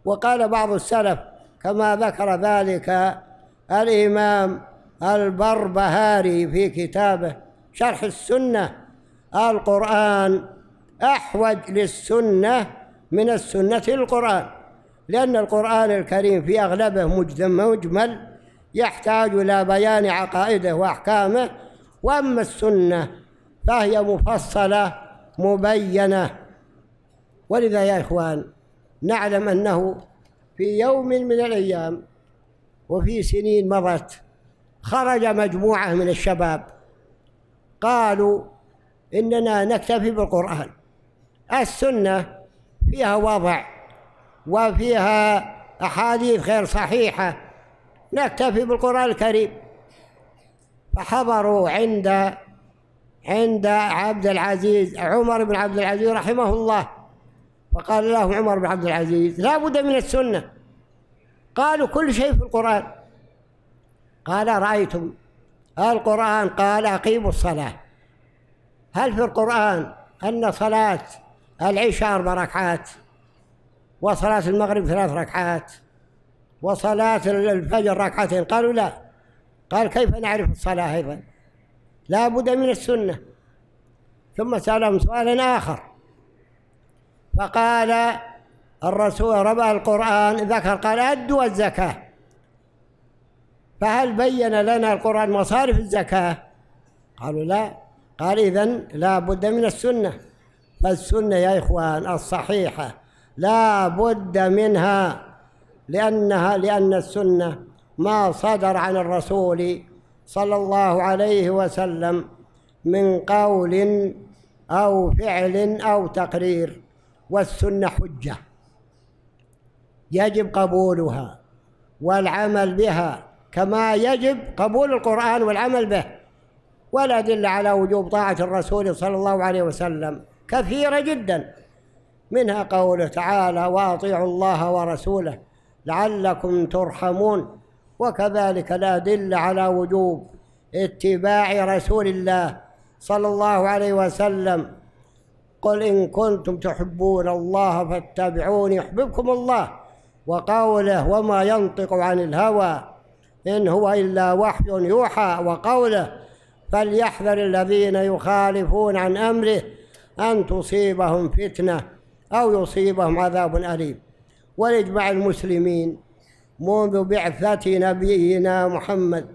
وقال بعض السلف كما ذكر ذلك الإمام البربهاري في كتابه شرح السنة القرآن أحوج للسنة من السنة القرآن لأن القرآن الكريم في أغلبه مجمل يحتاج إلى بيان عقائده وأحكامه وأما السنة فهي مفصلة مبينة ولذا يا إخوان نعلم أنه في يوم من الأيام وفي سنين مضت خرج مجموعة من الشباب قالوا إننا نكتفي بالقرآن السنة فيها وضع وفيها أحاديث غير صحيحة نكتفي بالقرآن الكريم فحضروا عند عند عبد العزيز عمر بن عبد العزيز رحمه الله فقال له عمر بن عبد العزيز لا بد من السنة قالوا كل شيء في القرآن قال رأيتم القرآن قال أقيموا الصلاة هل في القرآن أن صلاة العشاء أربع ركعات وصلاة المغرب ثلاث ركعات وصلاة الفجر ركعتين قالوا لا قال كيف نعرف الصلاة أيضا لا بد من السنة ثم سألهم سؤال آخر فقال الرسول ربع القرآن ذكر قال أدوا الزكاة فهل بين لنا القرآن مصارف الزكاة قالوا لا قال إذا لا بد من السنة فالسنة يا إخوان الصحيحة لا بد منها لأنها لأن السنة ما صدر عن الرسول صلى الله عليه وسلم من قول أو فعل أو تقرير والسنة حجة يجب قبولها والعمل بها كما يجب قبول القرآن والعمل به والأدلة على وجوب طاعة الرسول صلى الله عليه وسلم كثيرة جدا منها قوله تعالى وأطيعوا الله ورسوله لعلكم ترحمون وكذلك الأدلة على وجوب اتباع رسول الله صلى الله عليه وسلم قل إن كنتم تحبون الله فاتبعوني يحببكم الله وقوله وما ينطق عن الهوى إن هو إلا وحي يوحى وقوله فليحذر الذين يخالفون عن أمره أن تصيبهم فتنة أو يصيبهم عذاب أليم ولاجماع المسلمين منذ بعثة نبينا محمد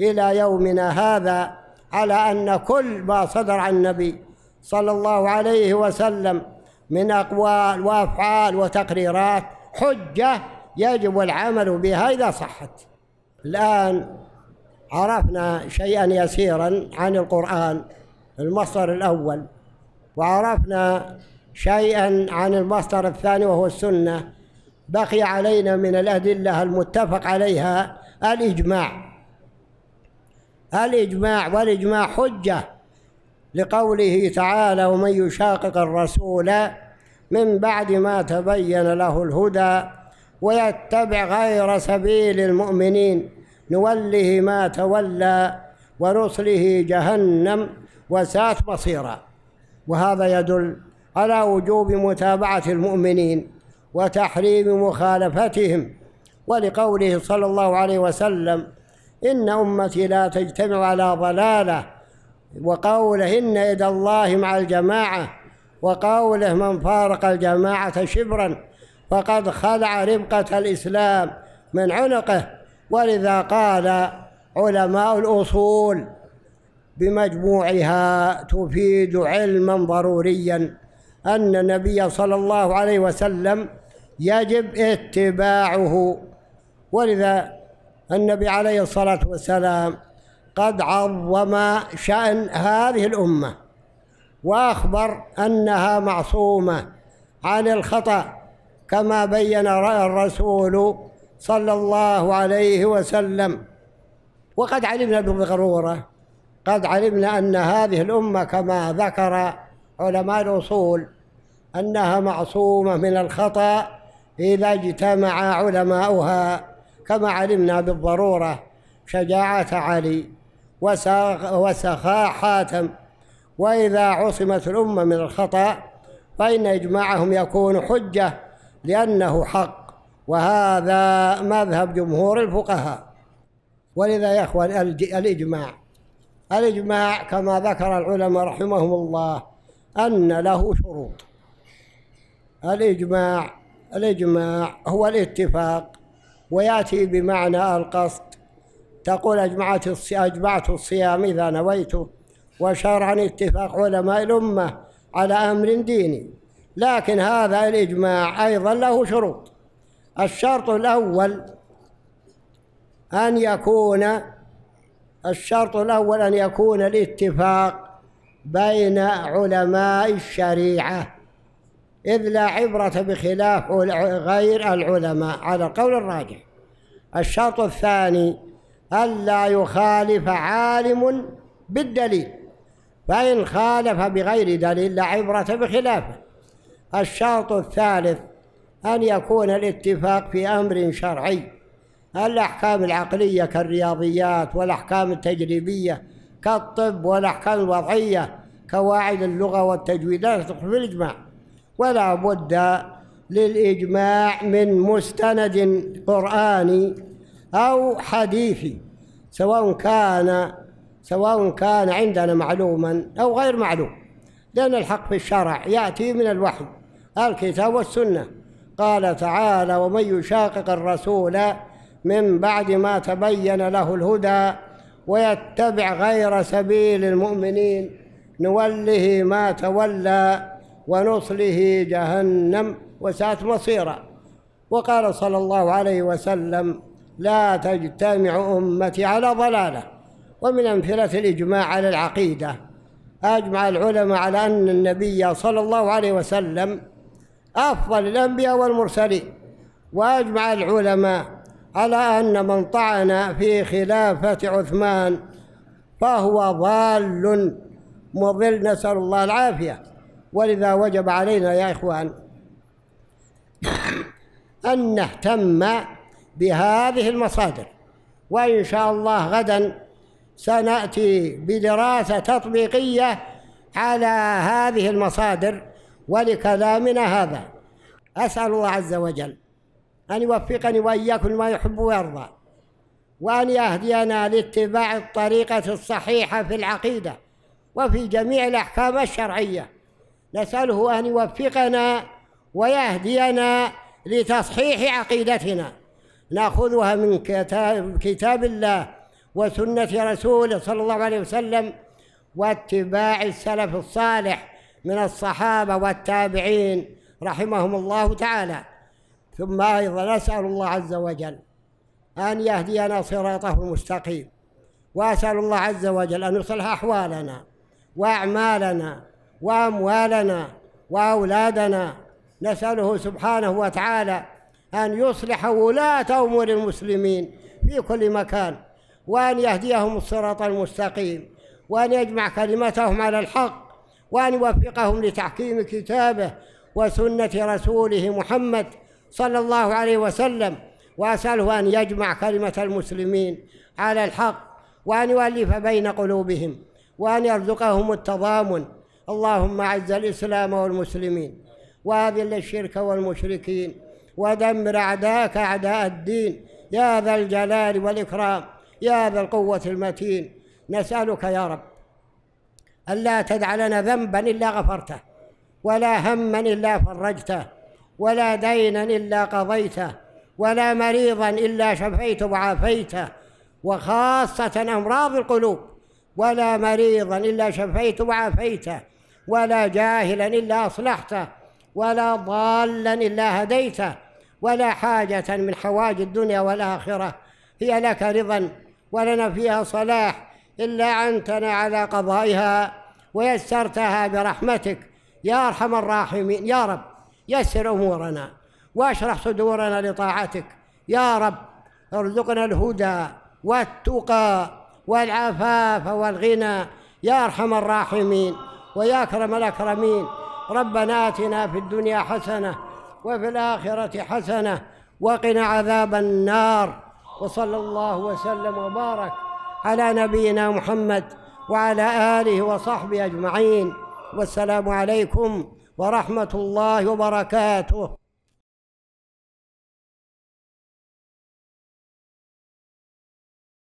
إلى يومنا هذا على أن كل ما صدر عن النبي صلى الله عليه وسلم من أقوال وأفعال وتقريرات حجة يجب العمل بها إذا صحت الآن عرفنا شيئا يسيرا عن القرآن المصدر الأول وعرفنا شيئا عن المصدر الثاني وهو السنة بقي علينا من الأدلة المتفق عليها الإجماع الإجماع والإجماع حجة لقوله تعالى ومن يشاقق الرسول من بعد ما تبين له الهدى ويتبع غير سبيل المؤمنين نوله ما تولى ونصله جهنم وساءت مصيرا وهذا يدل على وجوب متابعة المؤمنين وتحريم مخالفتهم ولقوله صلى الله عليه وسلم إن أمتي لا تجتمع على ضلالة وقوله إن إذا الله مع الجماعة وقوله من فارق الجماعة شبرا فقد خلع ربقة الإسلام من عنقه ولذا قال علماء الأصول بمجموعها تفيد علما ضروريا أن النبي صلى الله عليه وسلم يجب اتباعه ولذا النبي عليه الصلاة والسلام قد عظم شأن هذه الأمة وأخبر أنها معصومة عن الخطأ كما بين الرسول صلى الله عليه وسلم وقد علمنا بالضرورة قد علمنا أن هذه الأمة كما ذكر علماء الأصول أنها معصومة من الخطأ إذا اجتمع علماؤها كما علمنا بالضرورة شجاعة علي وسخاء حاتم وإذا عصمت الأمة من الخطأ فإن إجماعهم يكون حجة لأنه حق وهذا مذهب جمهور الفقهاء ولذا يا إخوان الإجماع الإجماع كما ذكر العلماء رحمهم الله أن له شروط الإجماع الإجماع هو الاتفاق ويأتي بمعنى القصد تقول أجمعت أجمعت الصيام إذا نويته وشرعا اتفاق علماء الأمة على أمر ديني لكن هذا الإجماع أيضا له شروط الشرط الأول أن يكون الشرط الأول أن يكون الاتفاق بين علماء الشريعة إذ لا عبرة بخلاف غير العلماء على القول الراجح الشرط الثاني ألا يخالف عالم بالدليل فإن خالف بغير دليل لا عبرة بخلافه الشرط الثالث أن يكون الاتفاق في أمر شرعي الأحكام العقلية كالرياضيات والأحكام التجريبية كالطب والأحكام الوضعية كواعد اللغة والتجويدات في الإجماع ولا بد للإجماع من مستند قرآني أو حديثي سواء كان سواء كان عندنا معلوما أو غير معلوم لأن الحق في الشرع يأتي من الوحي الكتاب والسنة قال تعالى ومن يشاقق الرسول من بعد ما تبين له الهدى ويتبع غير سبيل المؤمنين نوله ما تولى ونصله جهنم وساءت مصيرا وقال صلى الله عليه وسلم لا تجتمع أمتي على ضلالة ومن أمثلة الإجماع على العقيدة أجمع العلماء على أن النبي صلى الله عليه وسلم أفضل الأنبياء والمرسلين وأجمع العلماء على أن من طعن في خلافة عثمان فهو ضال مضل نسأل الله العافية ولذا وجب علينا يا إخوان أن نهتم بهذه المصادر وإن شاء الله غدا سنأتي بدراسة تطبيقية على هذه المصادر ولكلامنا هذا أسأل الله عز وجل أن يوفقني وإياكم ما يحب ويرضى وأن يهدينا لاتباع الطريقة الصحيحة في العقيدة وفي جميع الأحكام الشرعية نسأله أن يوفقنا ويهدينا لتصحيح عقيدتنا ناخذها من كتاب, كتاب الله وسنة رسوله صلى الله عليه وسلم واتباع السلف الصالح من الصحابة والتابعين رحمهم الله تعالى ثم أيضا نسأل الله عز وجل أن يهدينا صراطه المستقيم وأسأل الله عز وجل أن يصلح أحوالنا وأعمالنا وأموالنا وأولادنا نسأله سبحانه وتعالى أن يصلح ولاة أمور المسلمين في كل مكان وأن يهديهم الصراط المستقيم وأن يجمع كلمتهم على الحق وأن يوفقهم لتحكيم كتابه وسنة رسوله محمد صلى الله عليه وسلم وأسأله أن يجمع كلمة المسلمين على الحق وأن يؤلف بين قلوبهم وأن يرزقهم التضامن اللهم اعز الاسلام والمسلمين واذل الشرك والمشركين ودمر اعداءك اعداء الدين يا ذا الجلال والاكرام يا ذا القوه المتين نسالك يا رب الا تدع لنا ذنبا الا غفرته ولا هما الا فرجته ولا دينا الا قضيته ولا مريضا الا شفيته وعافيته وخاصه امراض القلوب ولا مريضا الا شفيته وعافيته ولا جاهلا إلا أصلحته ولا ضالا إلا هديته ولا حاجة من حوائج الدنيا والآخرة هي لك رضا ولنا فيها صلاح إلا أنتنا على قضائها ويسرتها برحمتك يا أرحم الراحمين يا رب يسر أمورنا واشرح صدورنا لطاعتك يا رب ارزقنا الهدى والتقى والعفاف والغنى يا أرحم الراحمين ويا أكرم الأكرمين ربنا آتنا في الدنيا حسنة وفي الآخرة حسنة وقنا عذاب النار وصلى الله وسلم وبارك على نبينا محمد وعلى آله وصحبه أجمعين والسلام عليكم ورحمة الله وبركاته